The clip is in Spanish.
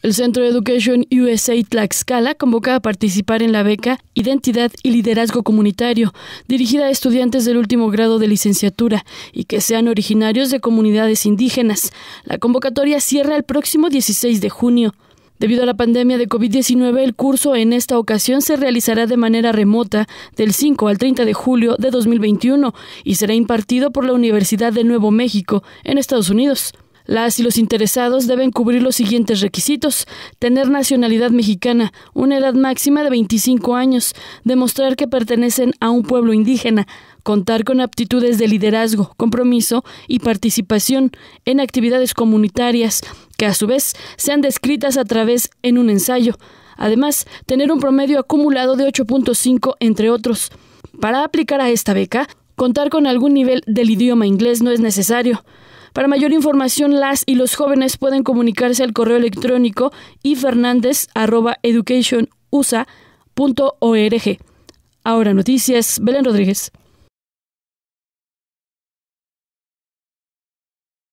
El Centro de Education USA Tlaxcala convoca a participar en la beca Identidad y Liderazgo Comunitario, dirigida a estudiantes del último grado de licenciatura y que sean originarios de comunidades indígenas. La convocatoria cierra el próximo 16 de junio. Debido a la pandemia de COVID-19, el curso en esta ocasión se realizará de manera remota del 5 al 30 de julio de 2021 y será impartido por la Universidad de Nuevo México en Estados Unidos. Las y los interesados deben cubrir los siguientes requisitos. Tener nacionalidad mexicana, una edad máxima de 25 años, demostrar que pertenecen a un pueblo indígena, contar con aptitudes de liderazgo, compromiso y participación en actividades comunitarias, que a su vez sean descritas a través en un ensayo. Además, tener un promedio acumulado de 8.5, entre otros. Para aplicar a esta beca, contar con algún nivel del idioma inglés no es necesario. Para mayor información, las y los jóvenes pueden comunicarse al correo electrónico ifernandez.educationusa.org. Ahora noticias, Belén Rodríguez.